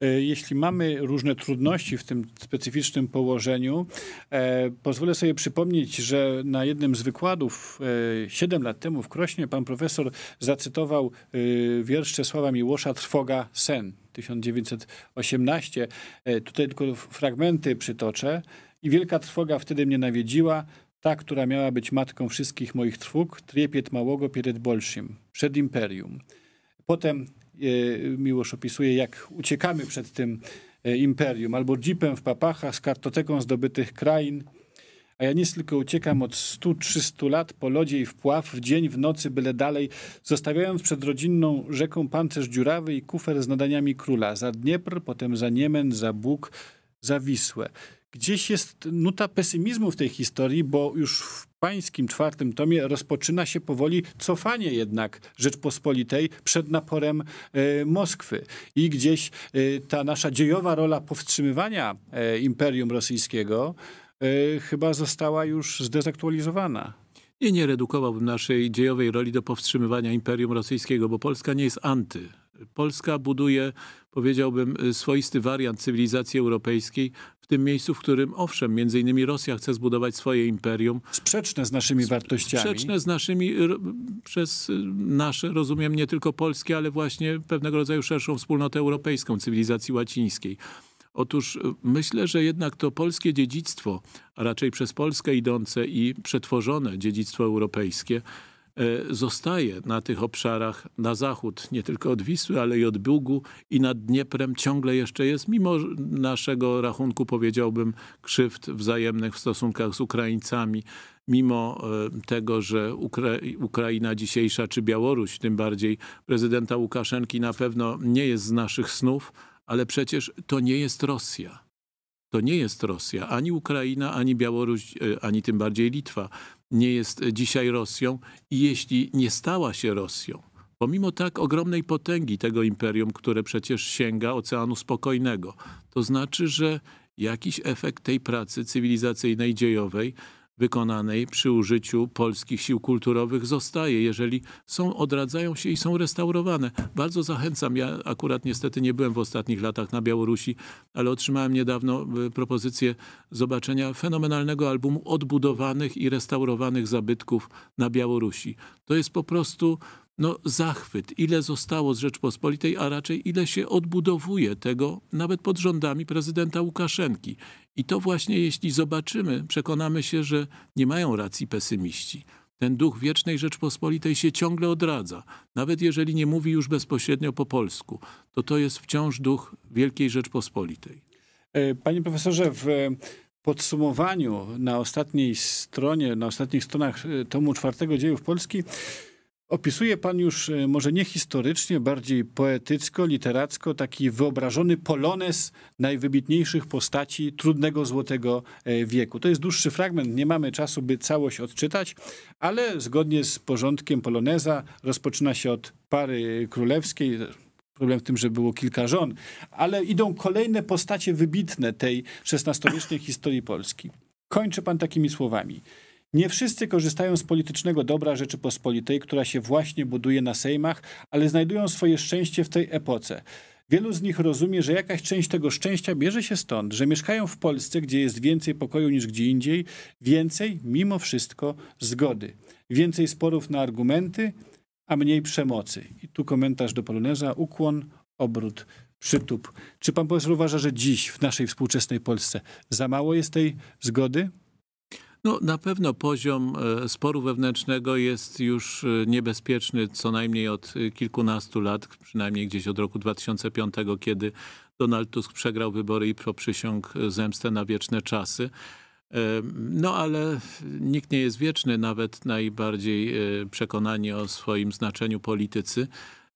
E, jeśli mamy różne trudności w tym specyficznym położeniu, e, pozwolę sobie przypomnieć, że na jednym z wykładów e, 7 lat temu w Krośnie pan profesor zacytował e, wiersz Czesława Miłosza Trwoga sen 1918. E, tutaj tylko fragmenty przytoczę. I wielka trwoga wtedy mnie nawiedziła, ta, która miała być matką wszystkich moich trwóg, triepiet małego przed bolszym, przed imperium. Potem E, Miłosz opisuje, jak uciekamy przed tym e, imperium, albo jeepem w papachach z kartoteką zdobytych krain. A ja nic tylko uciekam od 100-300 lat po lodzie i wpław, w dzień, w nocy, byle dalej, zostawiając przed rodzinną rzeką pancerz dziurawy i kufer z nadaniami króla. Za Dniepr, potem za Niemen, za Bóg, za Wisłę. Gdzieś jest nuta pesymizmu w tej historii, bo już w pańskim czwartym tomie rozpoczyna się powoli cofanie jednak Rzeczpospolitej przed naporem e, Moskwy. I gdzieś e, ta nasza dziejowa rola powstrzymywania e, Imperium Rosyjskiego chyba została już zdezaktualizowana. Nie, nie redukowałbym naszej dziejowej roli do powstrzymywania Imperium Rosyjskiego, bo Polska nie jest anty. Polska buduje, powiedziałbym, swoisty wariant cywilizacji europejskiej, tym miejscu, w którym owszem, między innymi Rosja chce zbudować swoje imperium. Sprzeczne z naszymi wartościami. Sprzeczne z naszymi, przez nasze, rozumiem, nie tylko polskie, ale właśnie pewnego rodzaju szerszą wspólnotę europejską, cywilizacji łacińskiej. Otóż e, myślę, że jednak to polskie dziedzictwo, a raczej przez Polskę idące i przetworzone dziedzictwo europejskie, E, zostaje na tych obszarach na zachód, nie tylko od Wisły, ale i od Bugu i nad Dnieprem ciągle jeszcze jest, mimo naszego rachunku powiedziałbym krzywd wzajemnych w stosunkach z Ukraińcami, mimo e, tego, że Ukra Ukraina dzisiejsza czy Białoruś, tym bardziej prezydenta Łukaszenki na pewno nie jest z naszych snów, ale przecież to nie jest Rosja. To nie jest Rosja, ani Ukraina, ani Białoruś, e, ani tym bardziej Litwa nie jest dzisiaj Rosją i jeśli nie stała się Rosją, pomimo tak ogromnej potęgi tego imperium, które przecież sięga Oceanu Spokojnego, to znaczy, że jakiś efekt tej pracy cywilizacyjnej, dziejowej wykonanej przy użyciu polskich sił kulturowych zostaje, jeżeli są, odradzają się i są restaurowane. Bardzo zachęcam. Ja akurat niestety nie byłem w ostatnich latach na Białorusi, ale otrzymałem niedawno e, propozycję zobaczenia fenomenalnego albumu odbudowanych i restaurowanych zabytków na Białorusi. To jest po prostu no, zachwyt, ile zostało z Rzeczpospolitej, a raczej ile się odbudowuje tego nawet pod rządami prezydenta Łukaszenki. I to właśnie jeśli zobaczymy, przekonamy się, że nie mają racji pesymiści. Ten duch wiecznej Rzeczpospolitej się ciągle odradza. Nawet jeżeli nie mówi już bezpośrednio po polsku, to to jest wciąż duch Wielkiej Rzeczpospolitej. E, panie profesorze, w podsumowaniu na ostatniej stronie, na ostatnich stronach e, tomu czwartego dziejów Polski Opisuje pan już e, może nie historycznie, bardziej poetycko, literacko taki wyobrażony polones najwybitniejszych postaci trudnego złotego e, wieku. To jest dłuższy fragment, nie mamy czasu, by całość odczytać, ale zgodnie z porządkiem poloneza rozpoczyna się od pary królewskiej, Problem w tym, że było kilka żon, ale idą kolejne postacie wybitne tej XVI-wiecznej historii Polski. Kończy pan takimi słowami. Nie wszyscy korzystają z politycznego dobra Rzeczypospolitej, która się właśnie buduje na Sejmach, ale znajdują swoje szczęście w tej epoce. Wielu z nich rozumie, że jakaś część tego szczęścia bierze się stąd, że mieszkają w Polsce, gdzie jest więcej pokoju niż gdzie indziej, więcej mimo wszystko zgody, więcej sporów na argumenty, a mniej przemocy. I tu komentarz do Poloneza, ukłon, obrót, przytup. Czy pan profesor uważa, że dziś w naszej współczesnej Polsce za mało jest tej zgody? No, na pewno poziom e, sporu wewnętrznego jest już e, niebezpieczny co najmniej od e, kilkunastu lat, przynajmniej gdzieś od roku 2005, kiedy Donald Tusk przegrał wybory i przysiąg zemstę na wieczne czasy. No ale nikt nie jest wieczny, nawet najbardziej przekonani o swoim znaczeniu politycy.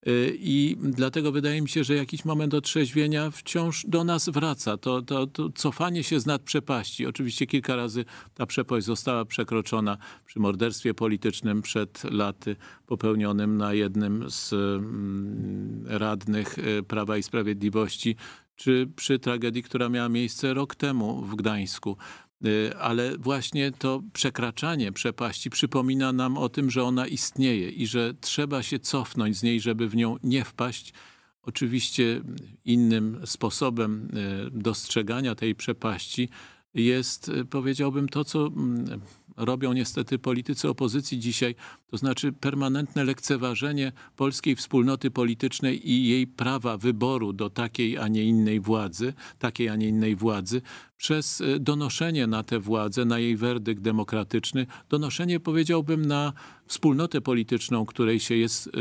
Y, I dlatego wydaje mi się, że jakiś moment otrzeźwienia wciąż do nas wraca. To, to, to cofanie się z nad przepaści. Oczywiście kilka razy ta przepaść została przekroczona przy morderstwie politycznym przed laty popełnionym na jednym z mm, radnych y, Prawa i Sprawiedliwości, czy przy tragedii, która miała miejsce rok temu w Gdańsku. Y, ale właśnie to przekraczanie przepaści przypomina nam o tym, że ona istnieje i że trzeba się cofnąć z niej, żeby w nią nie wpaść. Oczywiście innym sposobem y, dostrzegania tej przepaści jest, y, powiedziałbym, to, co mm, robią niestety politycy opozycji dzisiaj, to znaczy permanentne lekceważenie polskiej wspólnoty politycznej i jej prawa wyboru do takiej, a nie innej władzy, takiej, a nie innej władzy, przez e, donoszenie na tę władzę, na jej werdykt demokratyczny, donoszenie powiedziałbym na wspólnotę polityczną, której się jest e,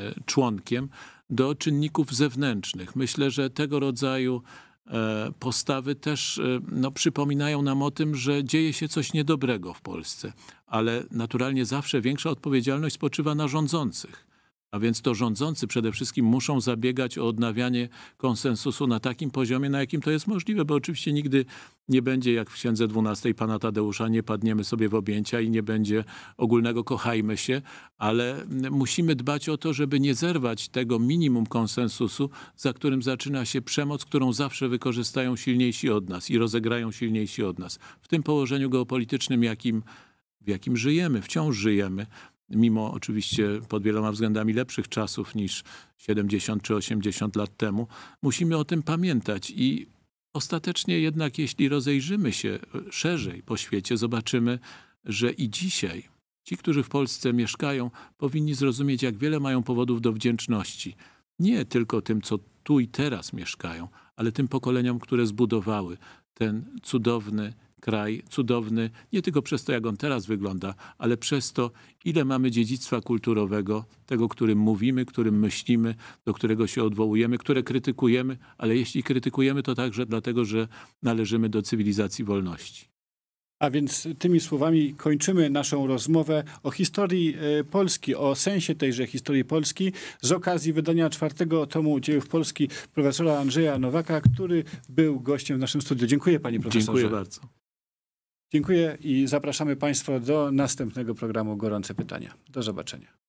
e, członkiem, do czynników zewnętrznych. Myślę, że tego rodzaju E, postawy też e, no, przypominają nam o tym, że dzieje się coś niedobrego w Polsce, ale naturalnie zawsze większa odpowiedzialność spoczywa na rządzących. A więc to rządzący przede wszystkim muszą zabiegać o odnawianie konsensusu na takim poziomie, na jakim to jest możliwe, bo oczywiście nigdy nie będzie jak w księdze 12 pana Tadeusza, nie padniemy sobie w objęcia i nie będzie ogólnego kochajmy się, ale musimy dbać o to, żeby nie zerwać tego minimum konsensusu, za którym zaczyna się przemoc, którą zawsze wykorzystają silniejsi od nas i rozegrają silniejsi od nas. W tym położeniu geopolitycznym, jakim, w jakim żyjemy, wciąż żyjemy, mimo oczywiście pod wieloma względami lepszych czasów niż 70 czy 80 lat temu, musimy o tym pamiętać i ostatecznie jednak, jeśli rozejrzymy się szerzej po świecie, zobaczymy, że i dzisiaj ci, którzy w Polsce mieszkają, powinni zrozumieć, jak wiele mają powodów do wdzięczności. Nie tylko tym, co tu i teraz mieszkają, ale tym pokoleniom, które zbudowały ten cudowny, kraj cudowny, nie tylko przez to, jak on teraz wygląda, ale przez to, ile mamy dziedzictwa kulturowego, tego, którym mówimy, którym myślimy, do którego się odwołujemy, które krytykujemy, ale jeśli krytykujemy, to także dlatego, że należymy do cywilizacji wolności. A więc tymi słowami kończymy naszą rozmowę o historii e, Polski, o sensie tejże historii Polski z okazji wydania czwartego tomu dziejów Polski profesora Andrzeja Nowaka, który był gościem w naszym studiu. Dziękuję panie profesorze. Dziękuję bardzo. Dziękuję i zapraszamy Państwa do następnego programu Gorące Pytania. Do zobaczenia.